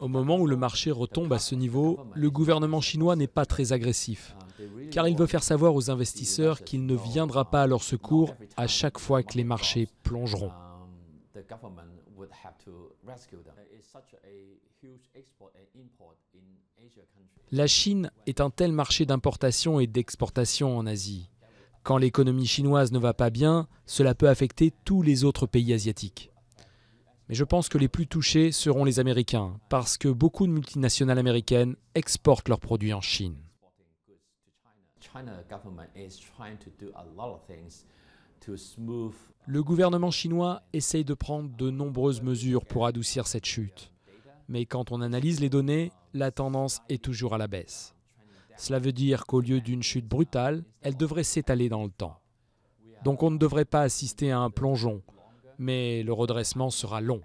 Au moment où le marché retombe à ce niveau, le gouvernement chinois n'est pas très agressif, um, car il veut faire savoir aux investisseurs qu'il ne viendra pas à leur secours à chaque fois que les marchés plongeront. Um, La Chine est un tel marché d'importation et d'exportation en Asie. Quand l'économie chinoise ne va pas bien, cela peut affecter tous les autres pays asiatiques. Mais je pense que les plus touchés seront les Américains, parce que beaucoup de multinationales américaines exportent leurs produits en Chine. Le gouvernement chinois essaye de prendre de nombreuses mesures pour adoucir cette chute. Mais quand on analyse les données, la tendance est toujours à la baisse. Cela veut dire qu'au lieu d'une chute brutale, elle devrait s'étaler dans le temps. Donc on ne devrait pas assister à un plongeon, mais le redressement sera long.